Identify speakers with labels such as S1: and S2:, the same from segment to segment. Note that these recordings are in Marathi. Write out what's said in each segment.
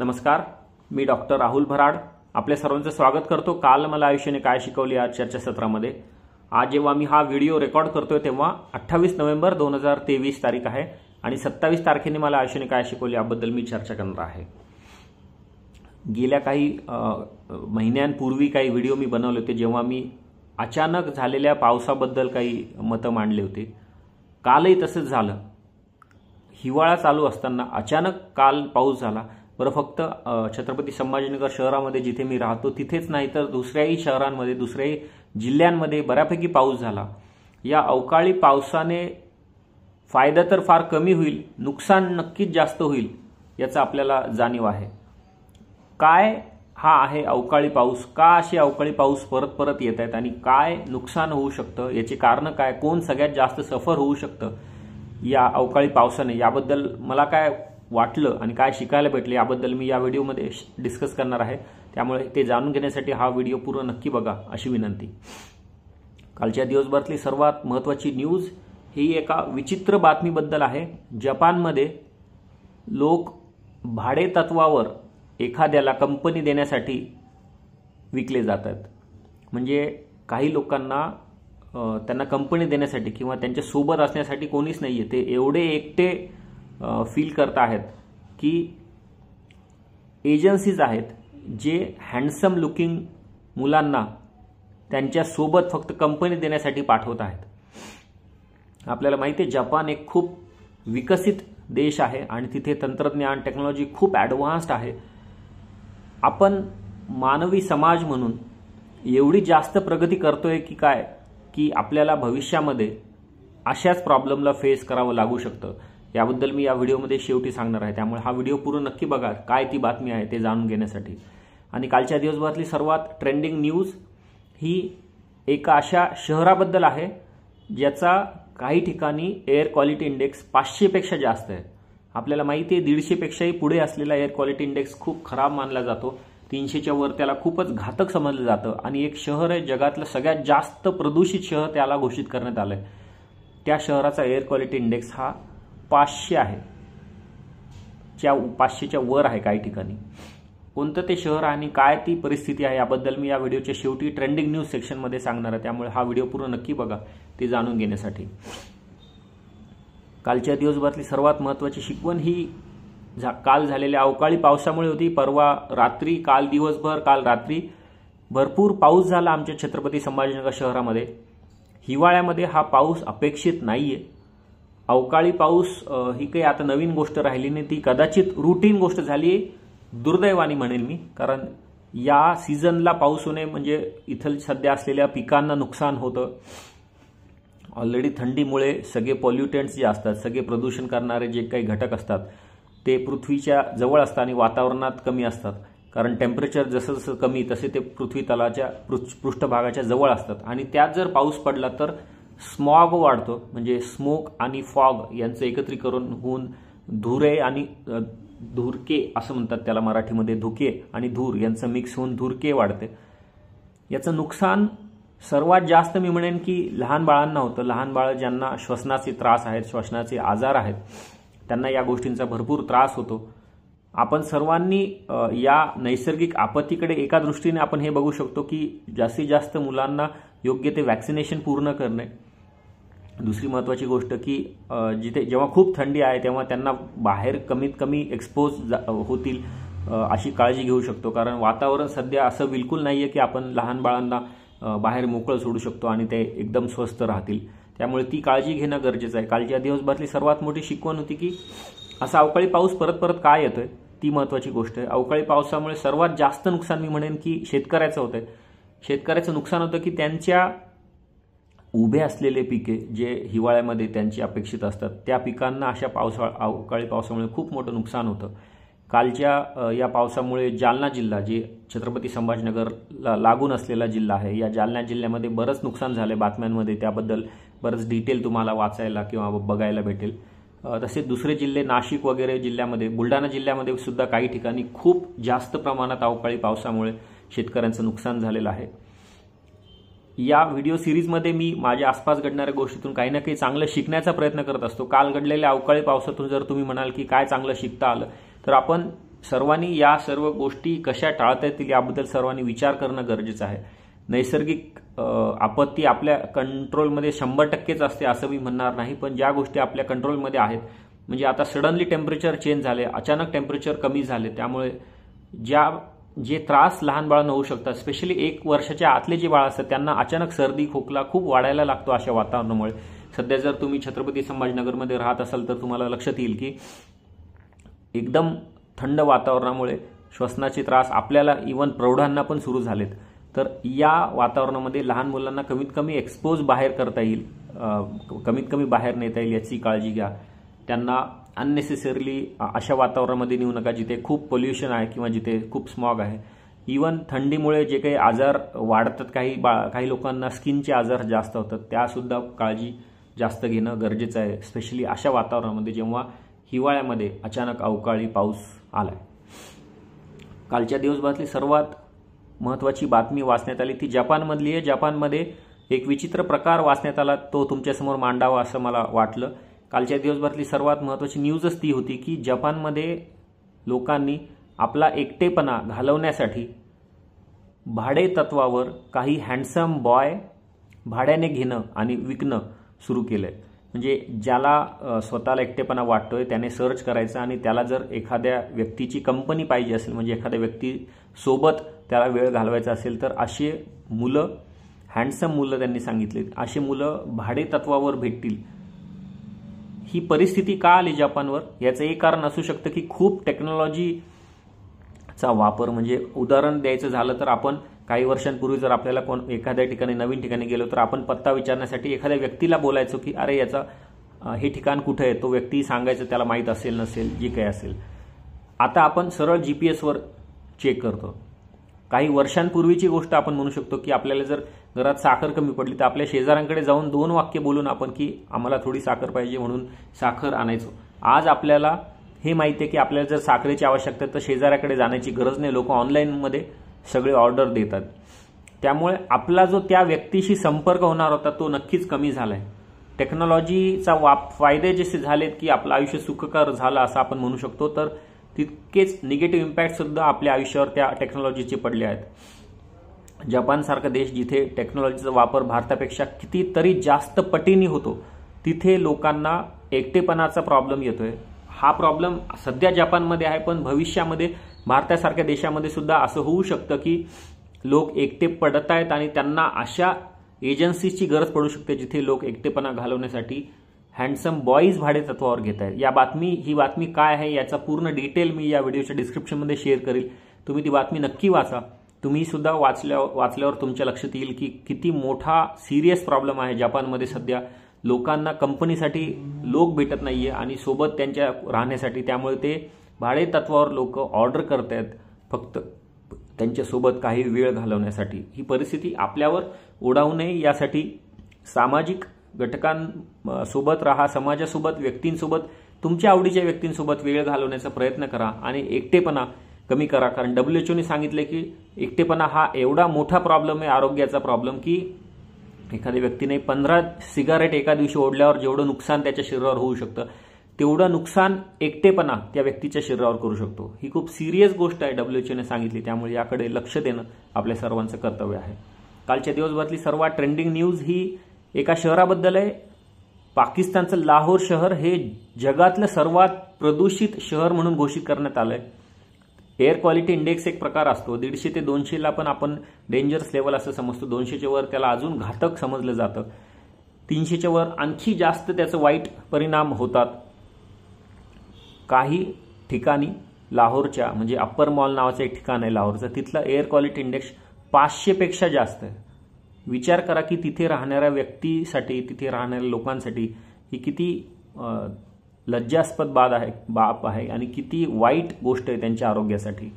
S1: नमस्कार मी डॉक्टर राहुल भराड आपल्या सर्वांचं स्वागत करतो काल मला आयुष्याने काय शिकवली आज चर्चासत्रामध्ये आज जेव्हा मी हा व्हिडिओ रेकॉर्ड करतोय तेव्हा अठ्ठावीस नोव्हेंबर दोन हजार तेवीस तारीख आहे आणि सत्तावीस तारखेने मला आयुष्याने काय शिकवली याबद्दल मी चर्चा करणार आहे गेल्या काही महिन्यांपूर्वी काही व्हिडिओ मी बनवले होते जेव्हा मी अचानक झालेल्या पावसाबद्दल काही मतं मांडले होते कालही तसंच झालं हिवाळा चालू असताना अचानक काल पाऊस झाला बरं फक्त छत्रपती संभाजीनगर शहरामध्ये जिथे मी राहतो तिथेच नाही तर दुसऱ्याही शहरांमध्ये दुसऱ्याही जिल्ह्यांमध्ये बऱ्यापैकी पाऊस झाला या अवकाळी पावसाने फायदा तर फार कमी होईल नुकसान नक्कीच जास्त होईल याचा आपल्याला जाणीव आहे काय हा आहे अवकाळी पाऊस का असे अवकाळी पाऊस परत परत येत आहेत आणि काय नुकसान होऊ शकतं याचे कारण काय कोण सगळ्यात जास्त सफर होऊ शकतं या अवकाळी पावसाने याबद्दल मला काय वाटलं आणि काय शिकायला भेटलं याबद्दल मी या व्हिडिओमध्ये डिस्कस करणार आहे त्यामुळे ते जाणून घेण्यासाठी हा व्हिडिओ पूर्ण नक्की बघा अशी विनंती कालच्या दिवसभरातली सर्वात महत्त्वाची न्यूज ही एका विचित्र बातमीबद्दल आहे जपानमध्ये लोक भाडे तत्वावर एखाद्याला कंपनी देण्यासाठी विकले जातात म्हणजे काही लोकांना त्यांना कंपनी देण्यासाठी किंवा त्यांच्यासोबत असण्यासाठी कोणीच नाही आहे ते एवढे एकटे फील करत आहेत की एजन्सीज आहेत जे हँडसम लुकिंग मुलांना त्यांच्यासोबत फक्त कंपनी देण्यासाठी पाठवत आहेत आपल्याला माहिती आहे जपान एक खूप विकसित देश आहे आणि तिथे तंत्रज्ञान टेक्नॉलॉजी खूप ॲडव्हान्स्ड आहे आपण मानवी समाज म्हणून एवढी जास्त प्रगती करतोय की काय की आपल्याला भविष्यामध्ये अशाच प्रॉब्लेमला फेस करावं लागू शकतं याबद्दल मी या व्हिडिओमध्ये शेवटी सांगणार आहे त्यामुळे हा व्हिडिओ पूर्ण नक्की बघा काय ती बातमी आहे ते जाणून घेण्यासाठी आणि कालच्या दिवसभरातली सर्वात ट्रेंडिंग न्यूज ही एका अशा शहराबद्दल आहे ज्याचा काही ठिकाणी एअर क्वालिटी इंडेक्स पाचशेपेक्षा जास्त आहे आपल्याला माहिती आहे दीडशेपेक्षाही पुढे असलेला एअर क्वालिटी इंडेक्स खूप खराब मानला जातो तीनशेच्या वर त्याला खूपच घातक समजलं जातं आणि एक शहर आहे जगातलं सगळ्यात जास्त प्रदूषित शहर त्याला घोषित करण्यात आलं आहे त्या शहराचा एअर क्वालिटी इंडेक्स हा पाचशे आहे च्या पाचशेच्या वर आहे काही ठिकाणी कोणतं ते शहर आणि काय ती परिस्थिती आहे याबद्दल मी या व्हिडिओच्या शेवटी ट्रेंडिंग न्यूज सेक्शनमध्ये सांगणार आहे त्यामुळे हा व्हिडिओ पूर्ण नक्की बघा ते जाणून घेण्यासाठी कालच्या दिवसभरातली सर्वात महत्त्वाची शिकवण ही झा काल झालेल्या अवकाळी पावसामुळे होती परवा रात्री काल दिवसभर काल रात्री भरपूर पाऊस झाला आमच्या छत्रपती संभाजीनगर शहरामध्ये हिवाळ्यामध्ये हा पाऊस अपेक्षित नाही अवकाळी पाऊस ही काही आता नवीन गोष्ट राहिली नाही ती कदाचित रुटीन गोष्ट झाली दुर्दैवानी म्हणेल मी कारण या सीझनला पाऊस होणे म्हणजे इथं सध्या असलेल्या पिकांना नुकसान होतं ऑलरेडी थंडीमुळे सगळे पॉल्युटंट्स जे असतात सगळे प्रदूषण करणारे जे काही घटक असतात ते पृथ्वीच्या जवळ असतात आणि वातावरणात कमी असतात कारण टेम्परेचर जसं जसं कमी तसे ते पृथ्वी तलाच्या पृष्ठभागाच्या जवळ असतात आणि त्यात जर पाऊस पडला तर स्मॉग वाढतो म्हणजे स्मोक आणि फॉग यांचं एकत्रीकरण होऊन धुरे आणि धुरके असं म्हणतात त्याला मराठीमध्ये धुके आणि धूर यांचं मिक्स होऊन धुरके वाढते याचं नुकसान सर्वात जास्त मी म्हणेन की लहान बाळांना होतं लहान बाळ ज्यांना श्वसनाचे त्रास आहेत श्वसनाचे आजार आहेत त्यांना या गोष्टींचा भरपूर त्रास होतो आपण सर्वांनी या नैसर्गिक आपत्तीकडे एका दृष्टीने आपण हे बघू शकतो की जास्तीत जास्त मुलांना योग्य ते वॅक्सिनेशन पूर्ण करणे दुसरी महत्त्वाची गोष्ट की जिथे जेव्हा खूप थंडी आहे तेव्हा त्यांना बाहेर कमीत कमी एक्सपोज होतील अशी काळजी घेऊ शकतो कारण वातावरण सध्या असं बिलकुल नाही आहे की आपण लहान बाळांना बाहेर मोकळं सोडू शकतो आणि ते एकदम स्वस्त राहतील त्यामुळे ती काळजी घेणं गरजेचं आहे कालच्या दिवसभरातली सर्वात मोठी शिकवण होती की असा अवकाळी पाऊस परत परत काय येतोय ती महत्वाची गोष्ट आहे अवकाळी पावसामुळे सर्वात जास्त नुकसान मी म्हणेन की शेतकऱ्याचं होतं शेतकऱ्याचं नुकसान होतं की त्यांच्या उभे असलेले पिके जे हिवाळ्यामध्ये त्यांची अपेक्षित असतात त्या पिकांना अशा पावसाळ अवकाळी पावसामुळे खूप मोठं नुकसान होतं कालच्या या पावसामुळे जालना जिल्हा जे छत्रपती संभाजीनगरला लागून असलेला जिल्हा आहे या जालना जिल्ह्यामध्ये बरंच नुकसान झालं आहे बातम्यांमध्ये त्याबद्दल बरंच डिटेल तुम्हाला वाचायला किंवा बघायला भेटेल तसेच दुसरे जिल्हे नाशिक वगैरे जिल्ह्यामध्ये बुलढाणा जिल्ह्यामध्ये सुद्धा काही ठिकाणी खूप जास्त प्रमाणात अवकाळी पावसामुळे शेतकऱ्यांचं नुकसान झालेलं आहे या व्हिडिओ सिरीजमध्ये मी माझ्या आसपास घडणाऱ्या गोष्टीतून काही ना काही चांगलं शिकण्याचा प्रयत्न करत असतो काल घडलेल्या अवकाळी पावसातून जर तुम्ही म्हणाल की काय चांगलं शिकता आलं तर आपण सर्वांनी या सर्व गोष्टी कशा टाळता येतील याबद्दल सर्वांनी विचार करणं गरजेचं आहे नैसर्गिक आपत्ती आपल्या कंट्रोलमध्ये शंभर टक्केच असते असं मी म्हणणार नाही पण ज्या गोष्टी आपल्या कंट्रोलमध्ये आहेत म्हणजे आता सडनली टेम्परेचर चेंज झाले अचानक टेम्परेचर कमी झाले त्यामुळे ज्या जे त्रास लहान बाळांना होऊ शकतात स्पेशली एक वर्षाच्या आतले जे बाळ असतात त्यांना अचानक सर्दी खोकला खूप वाढायला लागतो अशा वातावरणामुळे सध्या जर तुम्ही छत्रपती संभाजीनगरमध्ये राहत असाल तर तुम्हाला लक्षात येईल की एकदम थंड वातावरणामुळे श्वसनाचे त्रास आपल्याला इवन प्रौढांना पण सुरू झालेत तर या वातावरणामध्ये लहान मुलांना कमीत कमी एक्सपोज बाहेर करता येईल कमीत कमी बाहेर नेता येईल याची काळजी घ्या त्यांना अननेसेसरली अशा वातावरणामध्ये नेऊ नका जिथे खूप पोल्युशन आहे किंवा जिथे खूप स्मॉग आहे इवन थंडीमुळे जे काही आजार वाढतात काही बा काही लोकांना स्किनचे आजार जास्त होतात त्यासुद्धा काळजी जास्त घेणं गरजेचं आहे स्पेशली अशा वातावरणामध्ये जेव्हा हिवाळ्यामध्ये अचानक अवकाळी पाऊस आला आहे कालच्या दिवसभरातली सर्वात महत्वाची बातमी वाचण्यात आली ती जपानमधली आहे जपानमध्ये एक विचित्र प्रकार वाचण्यात आला तो तुमच्यासमोर मांडावा असं मला वाटलं कालच्या दिवसभरातली सर्वात महत्त्वाची न्यूजच ती होती की जपानमध्ये लोकांनी आपला एकटेपणा घालवण्यासाठी भाडे तत्वावर काही हँडसम बॉय भाड्याने घेणं आणि विकणं सुरू केलं आहे म्हणजे ज्याला स्वतःला एकटेपणा वाटतोय त्याने सर्च करायचं आणि त्याला जर एखाद्या व्यक्तीची कंपनी पाहिजे असेल म्हणजे एखाद्या व्यक्तीसोबत त्याला वेळ घालवायचा असेल तर असे मुलं हँडसम मुलं त्यांनी सांगितले असे मुलं भाडे तत्वावर भेटतील ही परिस्थिती का आली जपानवर याचं एक कारण असू शकतं की खूप टेक्नॉलॉजीचा वापर म्हणजे उदाहरण द्यायचं झालं तर आपण काही वर्षांपूर्वी जर आपल्याला कोण एखाद्या ठिकाणी नवीन ठिकाणी गेलो तर आपण पत्ता विचारण्यासाठी एखाद्या व्यक्तीला बोलायचो की अरे याचा हे ठिकाण कुठं आहे तो व्यक्ती सांगायचं त्याला माहीत असेल नसेल जे काही असेल आता आपण सरळ जी पी एसवर चेक करतो काही वर्षांपूर्वीची गोष्ट आपण म्हणू शकतो की आपल्याला जर घरात साखर कमी पडली तर आपल्या शेजाऱ्यांकडे जाऊन दोन वाक्य बोलून आपण की आम्हाला थोडी साखर पाहिजे म्हणून साखर आणायचो आज आपल्याला हे माहिती आहे की आपल्याला जर साखरेची आवश्यकता तर शेजाऱ्याकडे जाण्याची गरज नाही लोक ऑनलाईनमध्ये सगळे ऑर्डर देतात त्यामुळे आपला जो त्या व्यक्तीशी संपर्क होणार होता तो नक्कीच कमी झाला टेक्नॉलॉजीचा वाप फायदे जसे झालेत की आपलं आयुष्य सुखकर झालं असं आपण म्हणू शकतो तर तितकेच निगेटिव्ह इम्पॅक्टसुद्धा आपल्या आयुष्यावर त्या टेक्नॉलॉजीचे पडले आहेत जपानसारखा देश जिथे टेक्नॉलॉजीचा वापर भारतापेक्षा कितीतरी जास्त पटीने होतो तिथे लोकांना एकटेपणाचा प्रॉब्लेम येतोय हा प्रॉब्लेम सध्या जपानमध्ये आहे पण भविष्यामध्ये भारतासारख्या देशामध्ये सुद्धा असं होऊ शकतं की लोक एकटे पडत आहेत आणि त्यांना अशा एजन्सीची गरज पडू शकते जिथे लोक एकटेपणा घालवण्यासाठी हँडसम बॉईज तत्वावर घेत आहेत या बातमी ही बातमी काय आहे याचा पूर्ण डिटेल मी या व्हिडिओच्या डिस्क्रिप्शनमध्ये शेअर करेल तुम्ही ती बातमी नक्की वाचा तुम्ही सुद्धा वाचल्या वाचल्यावर तुमच्या लक्षात येईल की किती मोठा सिरियस प्रॉब्लेम आहे जपानमध्ये सध्या लोकांना कंपनीसाठी लोक भेटत नाहीये आणि सोबत त्यांच्या राहण्यासाठी त्यामुळे ते भाडे तत्वावर लोक ऑर्डर करत आहेत फक्त त्यांच्यासोबत काही वेळ घालवण्यासाठी ही परिस्थिती आपल्यावर ओढावू नये यासाठी सामाजिक घटकांसोबत राहा समाजासोबत व्यक्तींसोबत तुमच्या आवडीच्या व्यक्तींसोबत वेळ घालवण्याचा प्रयत्न करा आणि एकटेपणा कमी करा कारण डब्ल्यू एच सांगितले की एकटेपणा हा एवढा मोठा प्रॉब्लेम आहे आरोग्याचा प्रॉब्लेम की एखाद्या व्यक्तीने पंधरा सिगारेट एका दिवशी ओढल्यावर जेवढं नुकसान त्याच्या शरीरावर होऊ शकतं तेवढं नुकसान एकटेपणा त्या व्यक्तीच्या शरीरावर करू शकतो ही खूप सिरियस गोष्ट आहे डब्ल्यू एच सांगितली त्यामुळे याकडे लक्ष देणं आपल्या सर्वांचं कर्तव्य आहे कालच्या दिवसभरातली सर्वात ट्रेंडिंग न्यूज ही एका शहराबद्दल आहे पाकिस्तानचं लाहोर शहर हे जगातलं सर्वात प्रदूषित शहर म्हणून घोषित करण्यात आलं आहे एअर क्वालिटी इंडेक्स एक प्रकार असतो दीडशे ते दोनशेला पण आपण डेंजरस लेवल असं समजतो दोनशेच्या वर त्याला अजून घातक समजलं जातं तीनशेच्या वर आणखी जास्त त्याचं वाईट परिणाम होतात काही ठिकाणी लाहोरच्या म्हणजे अप्पर मॉल नावाचं एक ठिकाण आहे लाहोरचं तिथलं एअर क्वालिटी इंडेक्स पाचशेपेक्षा जास्त आहे विचार करा की तिथे राहणाऱ्या व्यक्तीसाठी तिथे राहणाऱ्या लोकांसाठी ही किती लज्जास्पद बाद आहे बाप आहे आणि किती वाईट गोष्ट आहे त्यांच्या आरोग्यासाठी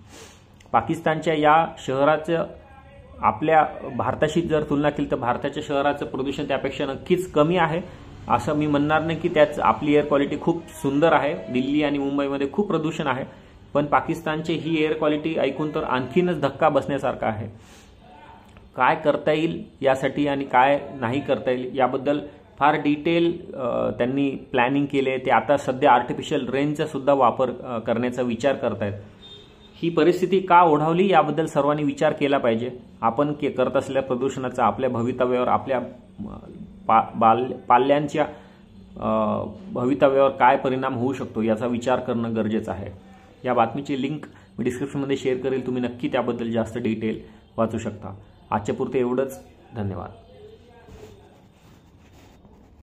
S1: पाकिस्तानच्या या शहराचं आपल्या भारताशी जर तुलना केली तर भारताच्या शहराचं प्रदूषण त्यापेक्षा नक्कीच कमी आहे असं मी म्हणणार नाही की त्याच आपली एअर क्वालिटी खूप सुंदर आहे दिल्ली आणि मुंबईमध्ये खूप प्रदूषण आहे पण पाकिस्तानची ही एअर क्वालिटी ऐकून तर आणखीनच धक्का बसण्यासारखा आहे काय करता येईल यासाठी आणि काय नाही करता येईल याबद्दल फार डिटेल त्यांनी प्लॅनिंग केले ते आता सध्या आर्टिफिशियल रेनचा सुद्धा वापर करण्याचा विचार करतायत ही परिस्थिती का ओढावली याबद्दल सर्वांनी विचार केला पाहिजे आपण के करत असलेल्या प्रदूषणाचा आपल्या भवितव्यावर आपल्या पा बाल पाल्यांच्या भवितव्यावर काय परिणाम होऊ शकतो याचा विचार करणं गरजेचं आहे या बातमीची लिंक मी डिस्क्रिप्शनमध्ये शेअर करेल तुम्ही नक्की त्याबद्दल जास्त डिटेल वाचू शकता आजच्या आजच्यापुरते एवढंच धन्यवाद